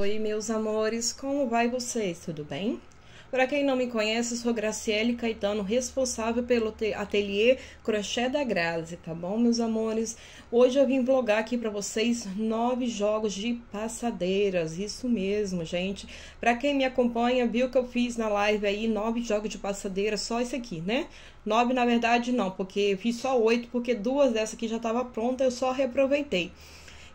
Oi, meus amores, como vai vocês? Tudo bem? Para quem não me conhece, sou Graciele Caetano, responsável pelo ateliê Crochê da Grazi, tá bom, meus amores? Hoje eu vim vlogar aqui para vocês nove jogos de passadeiras, isso mesmo, gente. Para quem me acompanha, viu que eu fiz na live aí nove jogos de passadeira, só esse aqui, né? Nove, na verdade, não, porque eu fiz só oito, porque duas dessas aqui já estava pronta, eu só reaproveitei.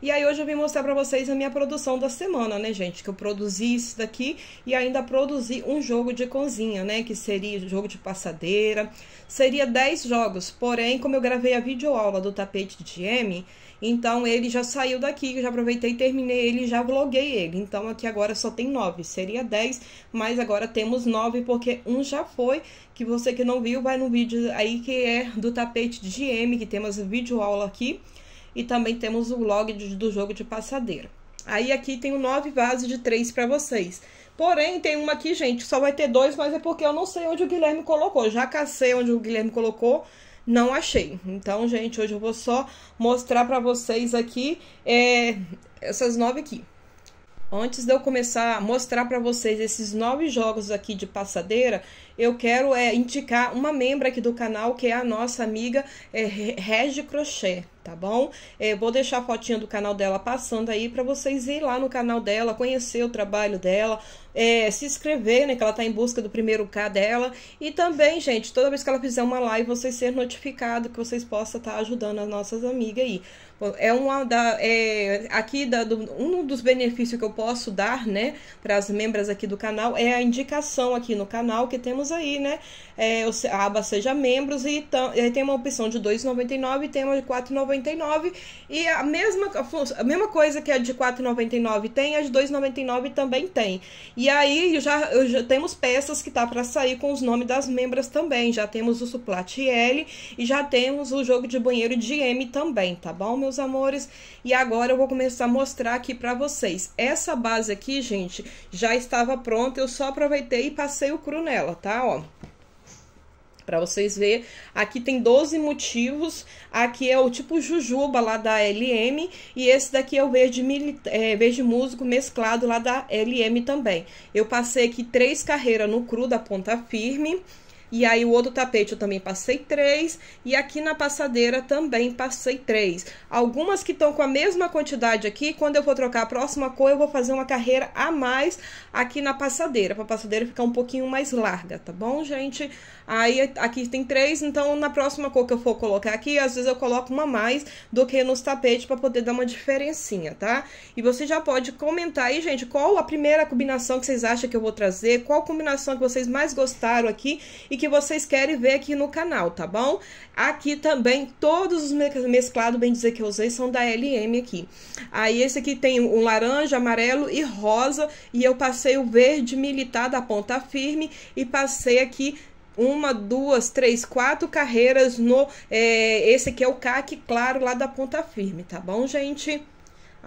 E aí hoje eu vim mostrar para vocês a minha produção da semana, né, gente? Que eu produzi isso daqui e ainda produzi um jogo de cozinha, né? Que seria jogo de passadeira. Seria 10 jogos, porém, como eu gravei a videoaula do tapete de M, então ele já saiu daqui, eu já aproveitei e terminei ele, já vloguei ele. Então aqui agora só tem 9, seria 10, mas agora temos 9 porque um já foi, que você que não viu vai no vídeo aí que é do tapete de M, que temos videoaula aqui e também temos o log do jogo de passadeira. Aí aqui tenho nove vasos de três para vocês. Porém, tem uma aqui, gente, só vai ter dois, mas é porque eu não sei onde o Guilherme colocou. Já cacei onde o Guilherme colocou, não achei. Então, gente, hoje eu vou só mostrar para vocês aqui é, essas nove aqui. Antes de eu começar a mostrar para vocês esses nove jogos aqui de passadeira, eu quero é, indicar uma membra aqui do canal, que é a nossa amiga é, Regi Crochê tá bom? É, vou deixar a fotinha do canal dela passando aí para vocês ir lá no canal dela, conhecer o trabalho dela, é, se inscrever, né? Que ela tá em busca do primeiro K dela. E também, gente, toda vez que ela fizer uma live, vocês ser notificado que vocês possam estar tá ajudando as nossas amigas aí. É uma da. É, aqui, da, do, um dos benefícios que eu posso dar, né, para as membras aqui do canal é a indicação aqui no canal que temos aí, né? É, a aba Seja Membros e, tam, e tem uma opção de R$ 2,99 e tem uma de R$ 4,99. 4,99 e a mesma, a mesma coisa que a de 4,99 tem, a de 2,99 também tem. E aí já, já temos peças que tá para sair com os nomes das membras também. Já temos o suplate L e já temos o jogo de banheiro de M também, tá bom, meus amores? E agora eu vou começar a mostrar aqui para vocês. Essa base aqui, gente, já estava pronta, eu só aproveitei e passei o cru nela, tá, ó. Para vocês verem, aqui tem 12 motivos. Aqui é o tipo Jujuba lá da LM e esse daqui é o verde, é, verde músico mesclado lá da LM também. Eu passei aqui três carreiras no cru da ponta firme e aí o outro tapete eu também passei três. E aqui na passadeira também passei três. Algumas que estão com a mesma quantidade aqui, quando eu for trocar a próxima cor, eu vou fazer uma carreira a mais aqui na passadeira. Para a passadeira ficar um pouquinho mais larga, tá bom, gente? Aí aqui tem três, então na próxima cor que eu for colocar aqui, às vezes eu coloco uma a mais do que nos tapetes para poder dar uma diferencinha, tá? E você já pode comentar aí, gente, qual a primeira combinação que vocês acham que eu vou trazer, qual combinação que vocês mais gostaram aqui e que vocês querem ver aqui no canal, tá bom? Aqui também, todos os mesclados, bem dizer que eu usei, são da LM aqui. Aí esse aqui tem um laranja, amarelo e rosa, e eu passei o verde militar da ponta firme e passei aqui uma, duas, três, quatro carreiras no... É, esse aqui é o caque claro lá da ponta firme, tá bom, gente?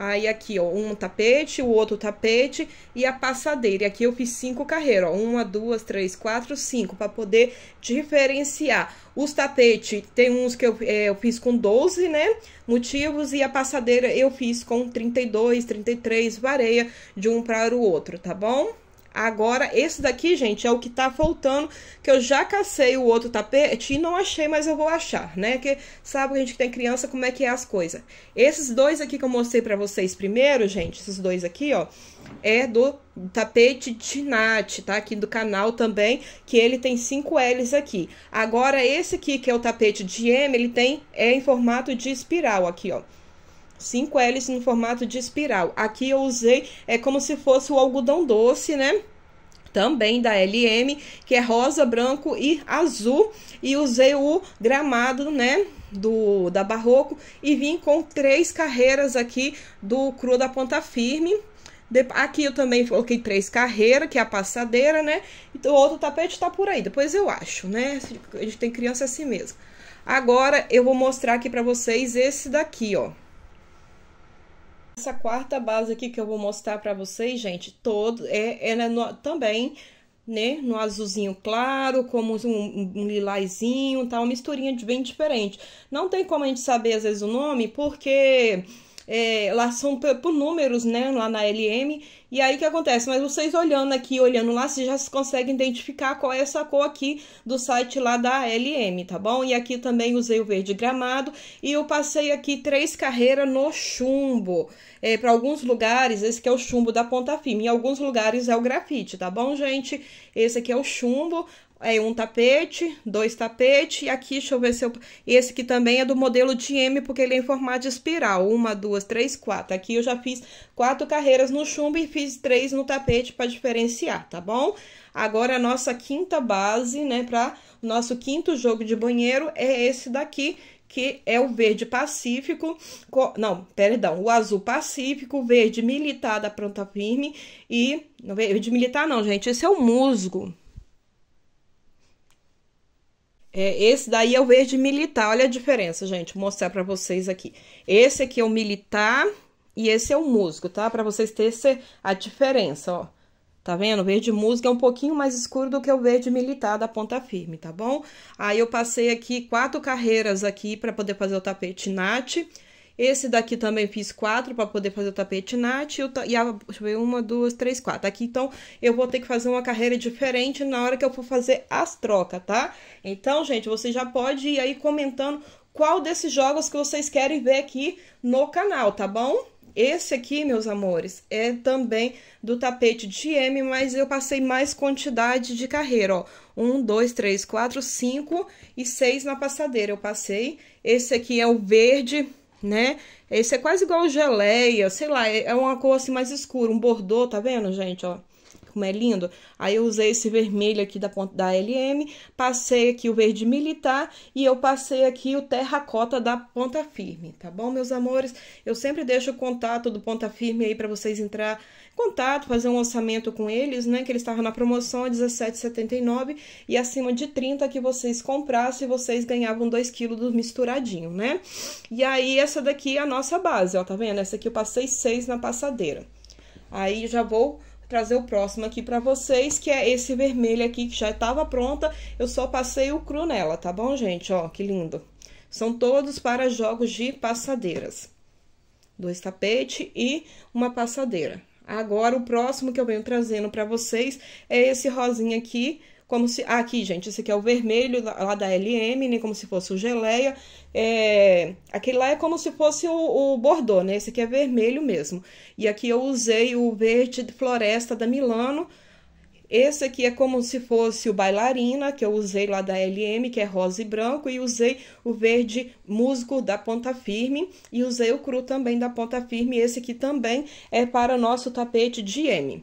Aí aqui, ó, um tapete, o outro tapete e a passadeira. E aqui eu fiz cinco carreiras, ó, uma, duas, três, quatro, cinco, para poder diferenciar. Os tapetes, tem uns que eu, é, eu fiz com 12, né, motivos, e a passadeira eu fiz com 32, 33, vareia de um para o outro, tá bom? Agora, esse daqui, gente, é o que tá faltando, que eu já cacei o outro tapete e não achei, mas eu vou achar, né? Que sabe que a gente que tem criança, como é que é as coisas. Esses dois aqui que eu mostrei pra vocês primeiro, gente, esses dois aqui, ó, é do tapete Tinate, tá? Aqui do canal também, que ele tem 5 L's aqui. Agora, esse aqui, que é o tapete de M, ele tem, é em formato de espiral aqui, ó cinco hélices no formato de espiral. Aqui eu usei é como se fosse o algodão doce, né? Também da LM, que é rosa, branco e azul. E usei o gramado, né? Do, da Barroco. E vim com três carreiras aqui do Cru da Ponta Firme. Aqui eu também coloquei três carreiras, que é a passadeira, né? E o outro tapete tá por aí, depois eu acho, né? A gente tem criança assim mesmo. Agora eu vou mostrar aqui pra vocês esse daqui, ó. Essa quarta base aqui que eu vou mostrar para vocês, gente, todo é, ela é no, também, né, no azulzinho claro, como um, um lilazinho, tá, uma misturinha de bem diferente. Não tem como a gente saber às vezes o nome, porque é, lá são por números, né, lá na LM, e aí o que acontece? Mas vocês olhando aqui, olhando lá, vocês já conseguem identificar qual é essa cor aqui do site lá da LM, tá bom? E aqui também usei o verde gramado e eu passei aqui três carreiras no chumbo. É, para alguns lugares, esse que é o chumbo da ponta firme, em alguns lugares é o grafite, tá bom, gente? Esse aqui é o chumbo, é um tapete, dois tapetes, e aqui, deixa eu ver se eu... Esse aqui também é do modelo de M, porque ele é em formato de espiral, uma, duas, três, quatro. Aqui eu já fiz quatro carreiras no chumbo e fiz três no tapete para diferenciar, tá bom? Agora, a nossa quinta base, né, para o nosso quinto jogo de banheiro é esse daqui, que é o verde pacífico, não, perdão, o azul pacífico, verde militar da planta firme e, não, verde militar não, gente, esse é o musgo, é, esse daí é o verde militar. Olha a diferença, gente. Vou mostrar para vocês aqui. Esse aqui é o militar e esse é o musgo, tá? Para vocês terem a diferença, ó. Tá vendo? O verde musgo é um pouquinho mais escuro do que o verde militar da ponta firme, tá bom? Aí eu passei aqui quatro carreiras aqui para poder fazer o tapete nat. Esse daqui também fiz quatro para poder fazer o tapete nat. E, o, e a, deixa eu ver, uma, duas, três, quatro. Aqui, então, eu vou ter que fazer uma carreira diferente na hora que eu for fazer as trocas, tá? Então, gente, você já pode ir aí comentando qual desses jogos que vocês querem ver aqui no canal, tá bom? Esse aqui, meus amores, é também do tapete de M, mas eu passei mais quantidade de carreira, ó. Um, dois, três, quatro, cinco e seis na passadeira eu passei. Esse aqui é o verde, né? Esse é quase igual geleia, sei lá, é, é uma cor assim mais escura, um bordô, tá vendo, gente, ó? como é lindo. Aí eu usei esse vermelho aqui da ponta da LM, passei aqui o verde militar e eu passei aqui o terracota da ponta firme, tá bom, meus amores? Eu sempre deixo o contato do ponta firme aí para vocês entrar em contato, fazer um orçamento com eles, né? Que eles estavam na promoção a 17,79 e acima de 30 que vocês comprassem, vocês ganhavam 2 kg do misturadinho, né? E aí essa daqui é a nossa base, ó, tá vendo? Essa aqui eu passei 6 na passadeira. Aí já vou trazer o próximo aqui para vocês, que é esse vermelho aqui que já estava pronta. Eu só passei o cru nela, tá bom, gente? Ó, que lindo. São todos para jogos de passadeiras. Dois tapetes e uma passadeira. Agora, o próximo que eu venho trazendo para vocês é esse rosinha aqui, como se. Ah, aqui, gente, esse aqui é o vermelho lá da LM, né? Como se fosse o geleia. É, aquele lá é como se fosse o, o bordô, né? Esse aqui é vermelho mesmo. E aqui eu usei o verde de floresta da Milano. Esse aqui é como se fosse o bailarina, que eu usei lá da LM, que é rosa e branco, e usei o verde musgo da ponta firme, e usei o cru também da ponta firme, esse aqui também é para o nosso tapete de M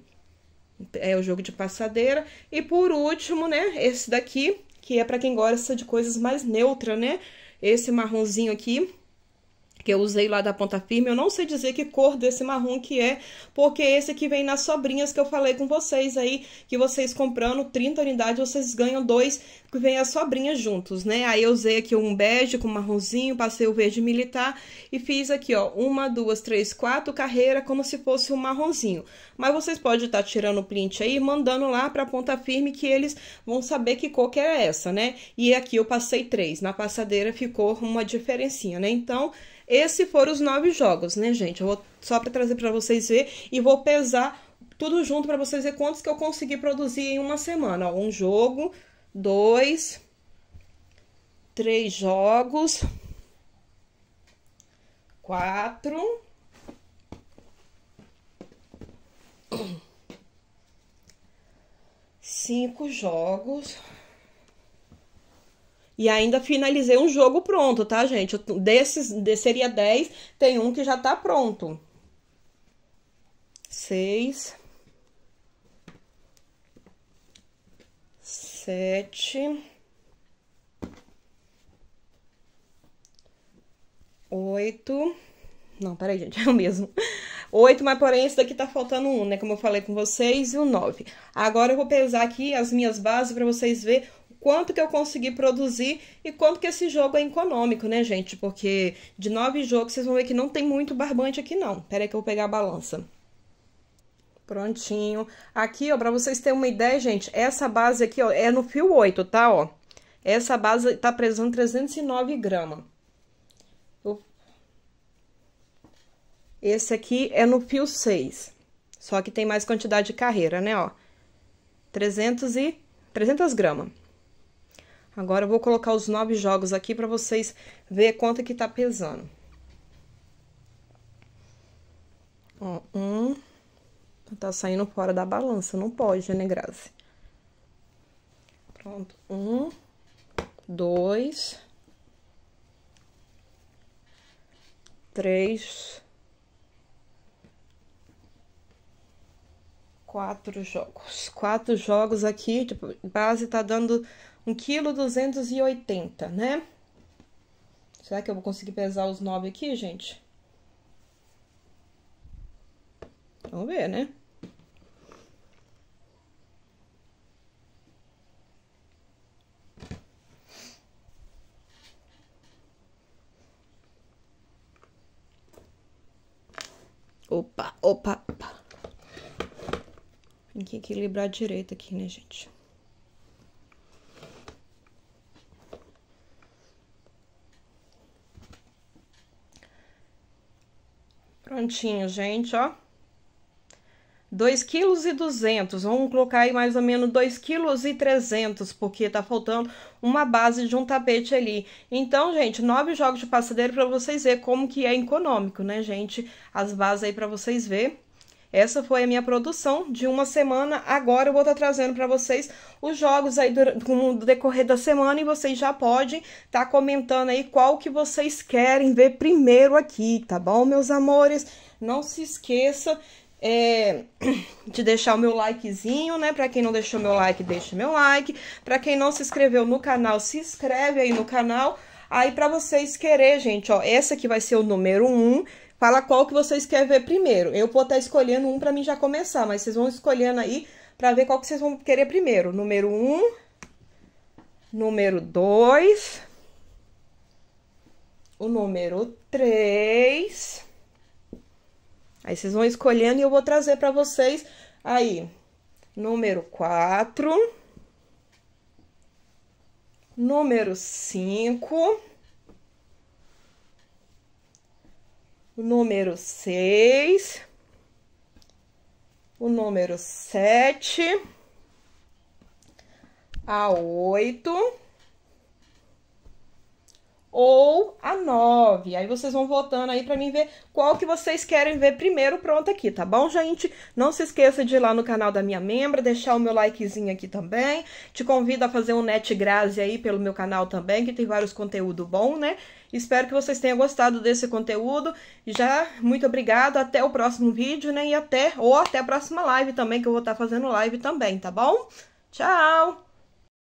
é o jogo de passadeira. E por último, né, esse daqui, que é para quem gosta de coisas mais neutras, né? Esse marronzinho aqui, que eu usei lá da ponta firme, eu não sei dizer que cor desse marrom que é, porque esse aqui vem nas sobrinhas que eu falei com vocês aí, que vocês comprando 30 unidades, vocês ganham dois vem as sobrinhas juntos, né? Aí eu usei aqui um bege com marronzinho, passei o verde militar e fiz aqui, ó, uma, duas, três, quatro carreira como se fosse um marronzinho. Mas vocês podem estar tá tirando o print aí, mandando lá pra ponta firme que eles vão saber que cor que era é essa, né? E aqui eu passei três, na passadeira ficou uma diferencinha, né? Então, esses foram os nove jogos, né, gente? Eu vou só pra trazer pra vocês ver e vou pesar tudo junto para vocês ver quantos que eu consegui produzir em uma semana. Ó, um jogo, dois, três jogos, quatro, cinco jogos. E ainda finalizei um jogo pronto, tá, gente? Desses, seria 10, tem um que já tá pronto. 6, sete, oito. Não, peraí, gente, é o mesmo. Oito, mas porém esse daqui tá faltando um, né? Como eu falei com vocês, e o nove. Agora eu vou pesar aqui as minhas bases para vocês verem quanto que eu consegui produzir e quanto que esse jogo é econômico, né, gente? Porque de nove jogos vocês vão ver que não tem muito barbante aqui, não. Peraí que eu vou pegar a balança. Prontinho. Aqui, ó, pra vocês terem uma ideia, gente, essa base aqui, ó, é no fio 8, tá, ó? Essa base tá pesando 309 gramas. Esse aqui é no fio 6. Só que tem mais quantidade de carreira, né, ó. 300 e... 300 gramas. Agora eu vou colocar os nove jogos aqui pra vocês ver quanto que tá pesando. Ó, um... Tá saindo fora da balança, não pode, né, Grazi? Pronto, um, dois, três, quatro jogos. Quatro jogos aqui, tipo, base tá dando um quilo duzentos e oitenta, né? Será que eu vou conseguir pesar os nove aqui, gente? Vamos ver, né? Opa, opa, opa. Tem que equilibrar direito aqui, né, gente? Prontinho, gente, ó. 2,2 kg, vamos colocar aí mais ou menos 2,3 kg, porque tá faltando uma base de um tapete ali. Então, gente, nove jogos de passadeira para vocês ver como que é econômico, né, gente? As bases aí para vocês ver. Essa foi a minha produção de uma semana. Agora eu vou estar tá trazendo para vocês os jogos aí do, do, decorrer da semana e vocês já podem estar tá comentando aí qual que vocês querem ver primeiro aqui, tá bom, meus amores? Não se esqueça é, de deixar o meu likezinho, né? Para quem não deixou meu like, deixa meu like. Para quem não se inscreveu no canal, se inscreve aí no canal. Aí para vocês querer, gente, ó, essa aqui vai ser o número 1. Um. Fala qual que vocês querem ver primeiro. Eu vou estar tá escolhendo um para mim já começar, mas vocês vão escolhendo aí para ver qual que vocês vão querer primeiro. Número 1, um, número 2, o número 3 Aí vocês vão escolhendo e eu vou trazer para vocês aí. Número 4. Número 5. O número 6. O número 7. A 8 ou a 9. Aí vocês vão votando aí para mim ver qual que vocês querem ver primeiro pronto aqui, tá bom, gente? Não se esqueça de ir lá no canal da minha membra, deixar o meu likezinho aqui também. Te convido a fazer um net grazi aí pelo meu canal também, que tem vários conteúdo bom, né? Espero que vocês tenham gostado desse conteúdo. Já, muito obrigado, até o próximo vídeo, né? E até, ou até a próxima live também, que eu vou estar tá fazendo live também, tá bom? Tchau!